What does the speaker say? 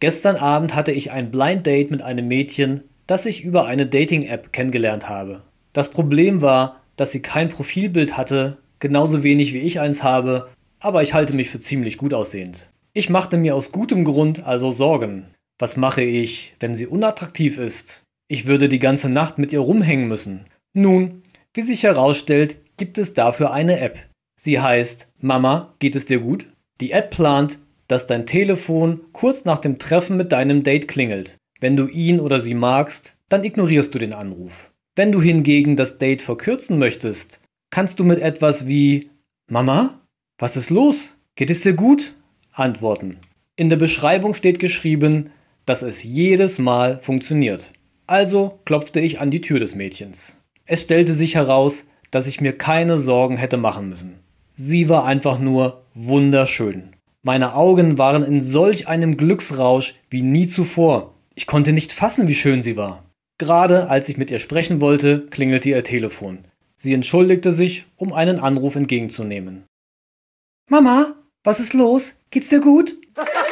Gestern Abend hatte ich ein Blind Date mit einem Mädchen, das ich über eine Dating-App kennengelernt habe. Das Problem war, dass sie kein Profilbild hatte, genauso wenig wie ich eins habe, aber ich halte mich für ziemlich gut aussehend. Ich machte mir aus gutem Grund also Sorgen. Was mache ich, wenn sie unattraktiv ist? Ich würde die ganze Nacht mit ihr rumhängen müssen. Nun, wie sich herausstellt, gibt es dafür eine App. Sie heißt Mama, geht es dir gut? Die App plant, dass dein Telefon kurz nach dem Treffen mit deinem Date klingelt. Wenn du ihn oder sie magst, dann ignorierst du den Anruf. Wenn du hingegen das Date verkürzen möchtest, kannst du mit etwas wie Mama, was ist los? Geht es dir gut? antworten. In der Beschreibung steht geschrieben, dass es jedes Mal funktioniert. Also klopfte ich an die Tür des Mädchens. Es stellte sich heraus, dass ich mir keine Sorgen hätte machen müssen. Sie war einfach nur wunderschön. Meine Augen waren in solch einem Glücksrausch wie nie zuvor. Ich konnte nicht fassen, wie schön sie war. Gerade als ich mit ihr sprechen wollte, klingelte ihr Telefon. Sie entschuldigte sich, um einen Anruf entgegenzunehmen. Mama, was ist los? Geht's dir gut?